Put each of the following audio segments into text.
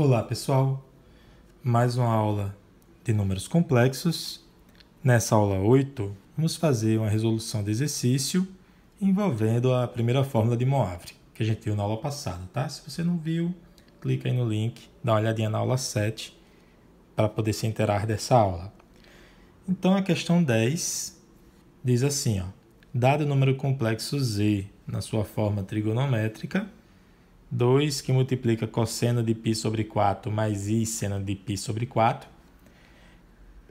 Olá pessoal, mais uma aula de números complexos. Nessa aula 8, vamos fazer uma resolução de exercício envolvendo a primeira fórmula de Moavre, que a gente viu na aula passada, tá? Se você não viu, clica aí no link, dá uma olhadinha na aula 7 para poder se inteirar dessa aula. Então a questão 10 diz assim, ó: dado o número complexo z na sua forma trigonométrica, 2 que multiplica cosseno de π sobre 4 mais i seno de π sobre 4.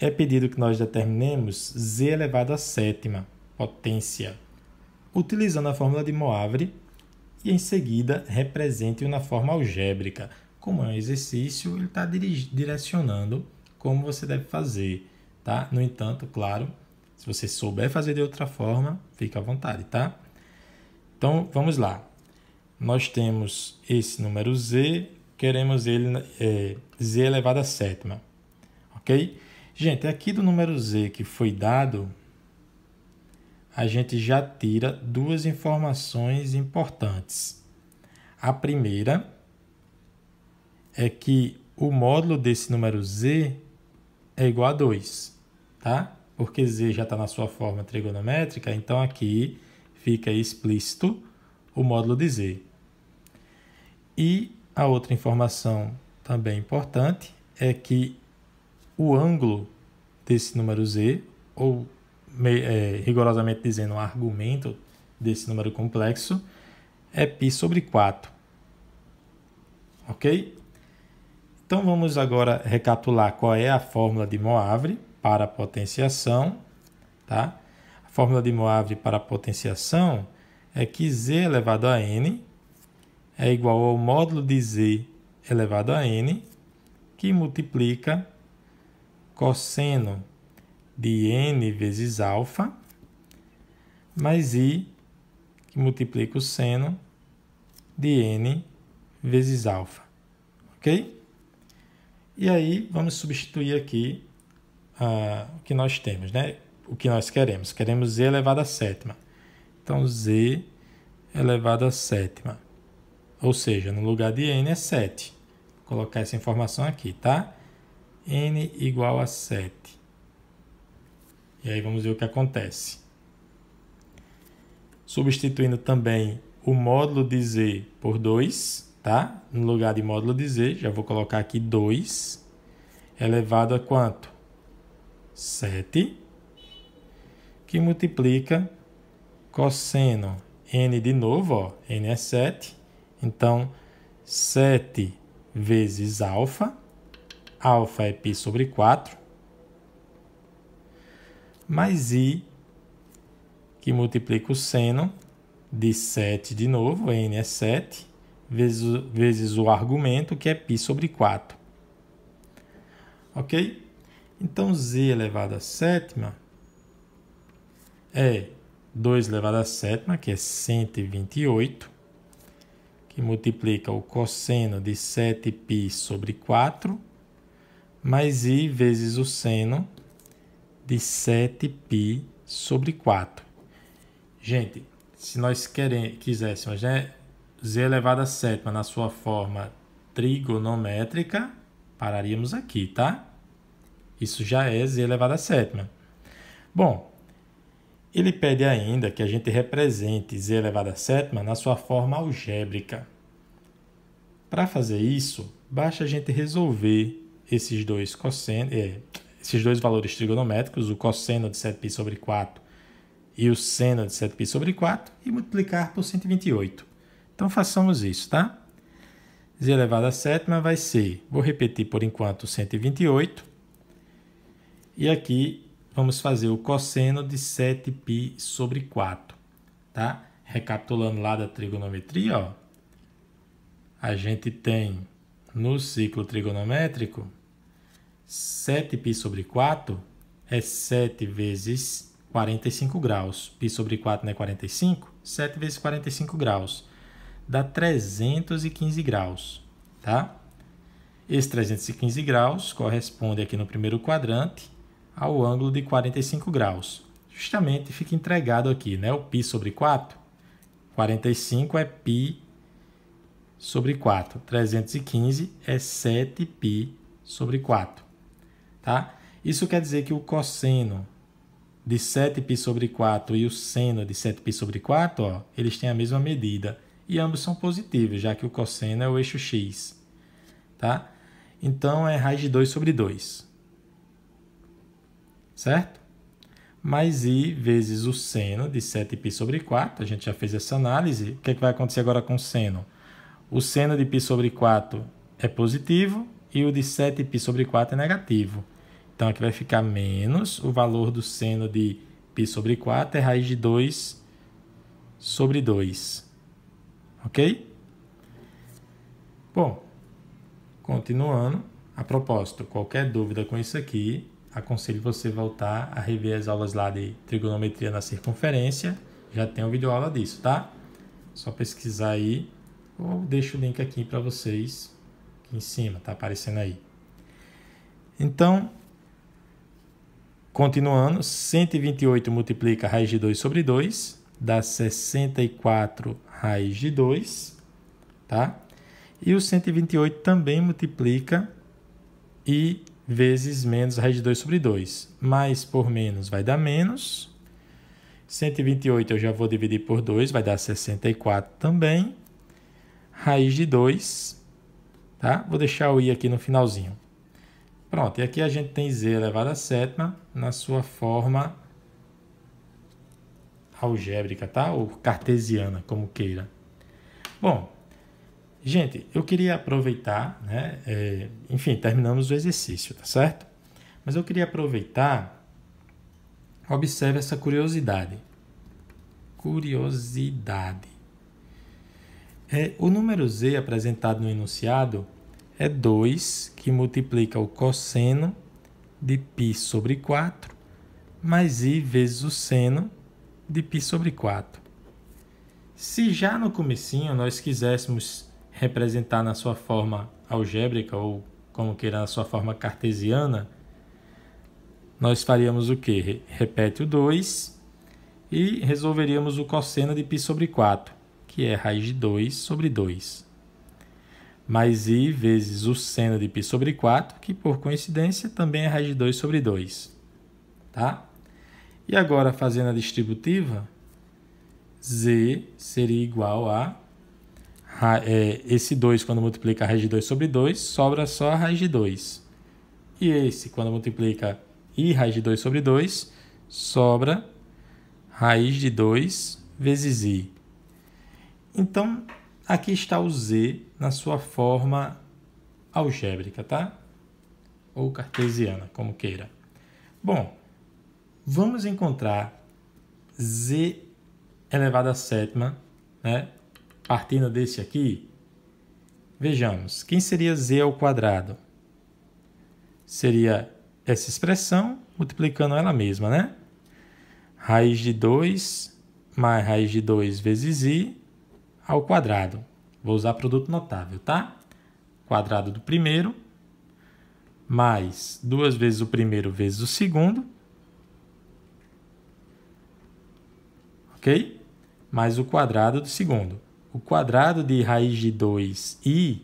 É pedido que nós determinemos z elevado à sétima potência, utilizando a fórmula de Moivre e em seguida represente-o na forma algébrica. Como é um exercício, ele está direcionando como você deve fazer, tá? No entanto, claro, se você souber fazer de outra forma, fica à vontade, tá? Então, vamos lá nós temos esse número z, queremos ele é, z elevado a sétima, ok? Gente, aqui do número z que foi dado, a gente já tira duas informações importantes. A primeira é que o módulo desse número z é igual a 2, tá? Porque z já está na sua forma trigonométrica, então aqui fica explícito o módulo de z. E a outra informação também importante é que o ângulo desse número Z, ou é, rigorosamente dizendo, o argumento desse número complexo, é π sobre 4. Ok? Então vamos agora recapitular qual é a fórmula de Moivre para a potenciação. Tá? A fórmula de Moivre para a potenciação é que Z elevado a N é igual ao módulo de z elevado a n, que multiplica cosseno de n vezes alfa, mais i, que multiplica o seno de n vezes alfa. Ok? E aí, vamos substituir aqui ah, o que nós temos, né? O que nós queremos. Queremos z elevado a sétima. Então, z elevado a sétima ou seja, no lugar de n é 7. Vou colocar essa informação aqui, tá? n igual a 7. E aí vamos ver o que acontece. Substituindo também o módulo de z por 2, tá? No lugar de módulo de z, já vou colocar aqui 2 elevado a quanto? 7, que multiplica cosseno n de novo, ó, n é 7, então, 7 vezes alfa, alfa é π sobre 4, mais i, que multiplica o seno de 7 de novo, n é 7, vezes, vezes o argumento, que é π sobre 4. Ok? Então, z elevado a sétima é 2 elevado a sétima, que é 128, que multiplica o cosseno de 7π sobre 4, mais i vezes o seno de 7π sobre 4. Gente, se nós querem, quiséssemos né, z elevado a sétima na sua forma trigonométrica, pararíamos aqui, tá? Isso já é z elevado a sétima. Bom, ele pede ainda que a gente represente z elevado a sétima na sua forma algébrica. Para fazer isso, basta a gente resolver esses dois, cosseno, é, esses dois valores trigonométricos, o cosseno de 7π sobre 4 e o seno de 7π sobre 4, e multiplicar por 128. Então façamos isso, tá? z elevado a sétima vai ser, vou repetir por enquanto, 128. E aqui vamos fazer o cosseno de 7π sobre 4, tá? Recapitulando lá da trigonometria, ó, a gente tem no ciclo trigonométrico 7π sobre 4 é 7 vezes 45 graus. Π sobre 4 não é 45? 7 vezes 45 graus. Dá 315 graus, tá? Esse 315 graus corresponde aqui no primeiro quadrante ao ângulo de 45 graus. Justamente fica entregado aqui, né? O π sobre 4. 45 é π sobre 4. 315 é 7π sobre 4. Tá? Isso quer dizer que o cosseno de 7π sobre 4 e o seno de 7π sobre 4, ó, eles têm a mesma medida. E ambos são positivos, já que o cosseno é o eixo x. Tá? Então, é raiz de 2 sobre 2 certo? Mais i vezes o seno de 7π sobre 4, a gente já fez essa análise. O que, é que vai acontecer agora com o seno? O seno de π sobre 4 é positivo e o de 7π sobre 4 é negativo. Então, aqui vai ficar menos o valor do seno de π sobre 4 é raiz de 2 sobre 2. Ok? Bom, continuando. A propósito, qualquer dúvida com isso aqui, aconselho você voltar a rever as aulas lá de trigonometria na circunferência. Já tem uma videoaula disso, tá? Só pesquisar aí ou deixo o link aqui para vocês aqui em cima, tá aparecendo aí. Então, continuando, 128 multiplica raiz de 2 sobre 2 dá 64 raiz de 2, tá? E o 128 também multiplica e vezes menos raiz de 2 sobre 2. Mais por menos vai dar menos. 128 eu já vou dividir por 2, vai dar 64 também. Raiz de 2, tá? Vou deixar o i aqui no finalzinho. Pronto, e aqui a gente tem z elevado a sétima na sua forma algébrica, tá? Ou cartesiana, como queira. Bom, Gente, eu queria aproveitar, né? É, enfim, terminamos o exercício, tá certo? Mas eu queria aproveitar, observe essa curiosidade. Curiosidade. É, o número z apresentado no enunciado é 2 que multiplica o cosseno de π sobre 4 mais i vezes o seno de π sobre 4. Se já no comecinho nós quiséssemos representar na sua forma algébrica ou como queira na sua forma cartesiana, nós faríamos o quê? Repete o 2 e resolveríamos o cosseno de π sobre 4, que é raiz de 2 sobre 2. Mais i vezes o seno de π sobre 4, que por coincidência também é raiz de 2 sobre 2. Tá? E agora, fazendo a distributiva, z seria igual a é, esse 2, quando multiplica a raiz de 2 sobre 2, sobra só a raiz de 2. E esse, quando multiplica i raiz de 2 sobre 2, sobra raiz de 2 vezes i. Então, aqui está o z na sua forma algébrica, tá? Ou cartesiana, como queira. Bom, vamos encontrar z elevado a sétima, né? partindo desse aqui, vejamos, quem seria z ao quadrado? Seria essa expressão multiplicando ela mesma, né? Raiz de 2 mais raiz de 2 vezes i ao quadrado. Vou usar produto notável, tá? Quadrado do primeiro mais duas vezes o primeiro vezes o segundo. Ok? Mais o quadrado do segundo o quadrado de raiz de 2i,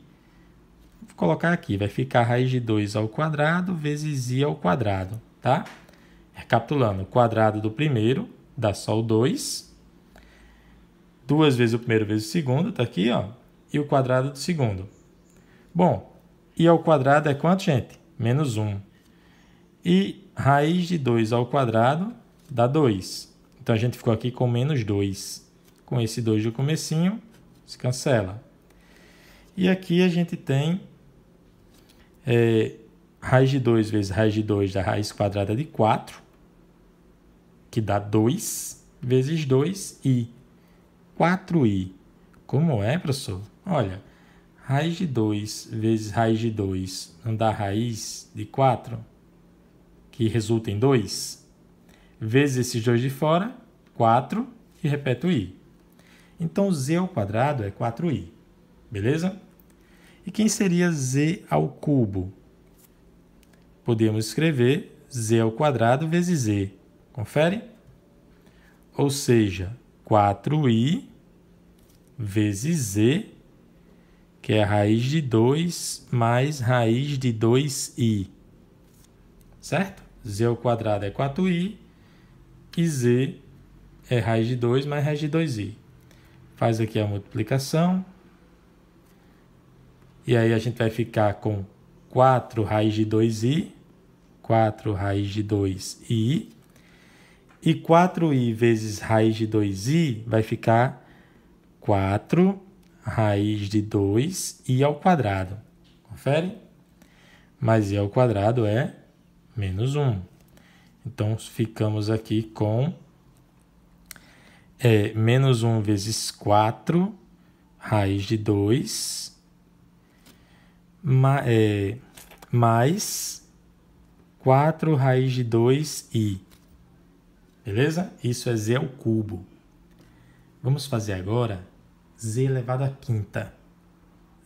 vou colocar aqui, vai ficar raiz de 2 ao quadrado vezes i ao quadrado, tá? Recapitulando, o quadrado do primeiro dá só o 2, duas vezes o primeiro vezes o segundo, tá aqui, ó, e o quadrado do segundo. Bom, i ao quadrado é quanto, gente? Menos 1. E raiz de 2 ao quadrado dá 2. Então, a gente ficou aqui com menos 2. Com esse 2 do comecinho, se cancela. E aqui a gente tem é, raiz de 2 vezes raiz de 2 da raiz quadrada de 4, que dá 2 vezes 2i. 4i. Como é, professor? Olha, raiz de 2 vezes raiz de 2 não dá raiz de 4, que resulta em 2? Vezes esses dois de fora, 4, e repete o i. Então, z ao quadrado é 4i, beleza? E quem seria z ao cubo? Podemos escrever z ao quadrado vezes z. Confere? Ou seja, 4i vezes z, que é a raiz de 2 mais raiz de 2i. Certo? z ao quadrado é 4i e z é raiz de 2 mais raiz de 2i faz aqui a multiplicação. E aí a gente vai ficar com 4 raiz de 2i, 4 raiz de 2i. E 4i vezes raiz de 2i vai ficar 4 raiz de 2i ao quadrado. Confere? Mas i ao quadrado é menos 1. Então, ficamos aqui com é menos 1 vezes 4, raiz de 2, ma, é, mais 4 raiz de 2i. Beleza? Isso é z ao cubo. Vamos fazer agora z elevado à quinta.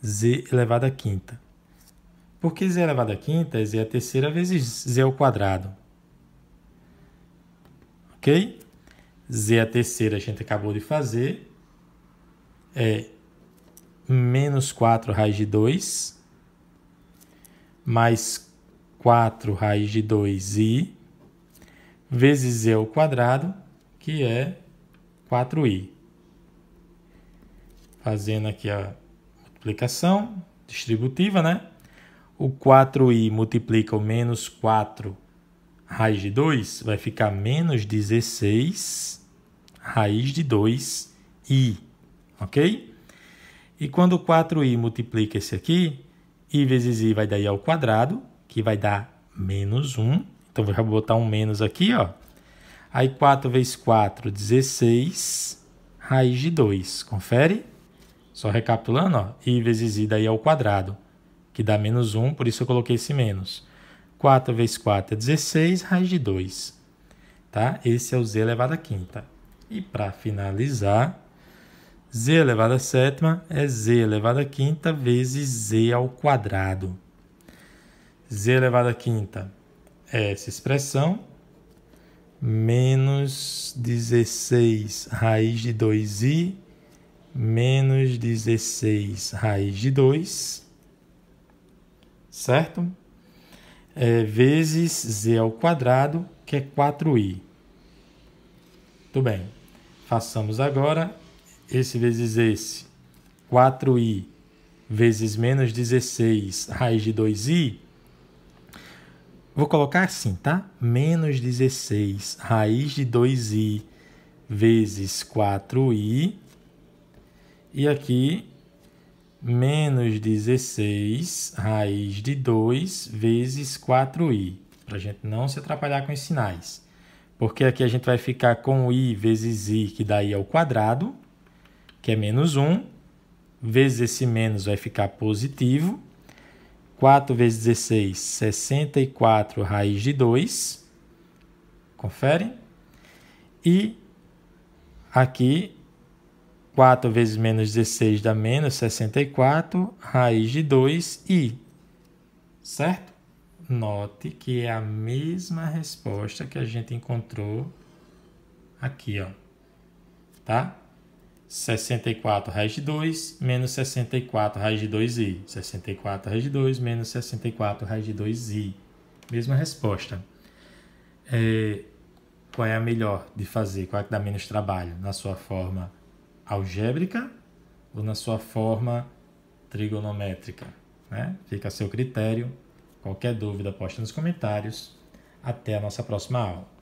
z elevado à quinta. Por que z elevado à quinta é z à terceira vezes z ao quadrado. Ok? Z é a terceira a gente acabou de fazer. É menos 4 raiz de 2, mais 4 raiz de 2i, vezes z ao quadrado, que é 4i. Fazendo aqui a multiplicação distributiva, né? O 4i multiplica o menos 4 raiz de 2 vai ficar menos 16 raiz de 2i, ok? E quando 4i multiplica esse aqui, i vezes i vai dar i ao quadrado, que vai dar menos 1. Então, vou botar um menos aqui, ó. Aí, 4 vezes 4, 16, raiz de 2. Confere? Só recapitulando, ó. i vezes i dá i ao quadrado, que dá menos 1, por isso eu coloquei esse menos. 4 vezes 4 é 16, raiz de 2. Tá? Esse é o z elevado à quinta. E para finalizar, z elevado à sétima é z elevado à quinta vezes z ao quadrado. z elevado à quinta é essa expressão, menos 16 raiz de 2i, menos 16 raiz de 2, certo? é, vezes z ao quadrado, que é 4i. Muito bem. Façamos agora esse vezes esse. 4i vezes menos 16 raiz de 2i. Vou colocar assim, tá? Menos 16 raiz de 2i vezes 4i. E aqui menos 16, raiz de 2, vezes 4i, para a gente não se atrapalhar com os sinais. Porque aqui a gente vai ficar com i vezes i, que daí é o quadrado, que é menos 1, vezes esse menos vai ficar positivo. 4 vezes 16, 64 raiz de 2. Confere. E aqui 4 vezes menos 16 dá menos 64, raiz de 2i, certo? Note que é a mesma resposta que a gente encontrou aqui, ó, tá? 64 raiz de 2 menos 64 raiz de 2i. 64 raiz de 2 menos 64 raiz de 2i. Mesma resposta. É, qual é a melhor de fazer? Qual é que dá menos trabalho na sua forma algébrica ou na sua forma trigonométrica. Né? Fica a seu critério. Qualquer dúvida, posta nos comentários. Até a nossa próxima aula.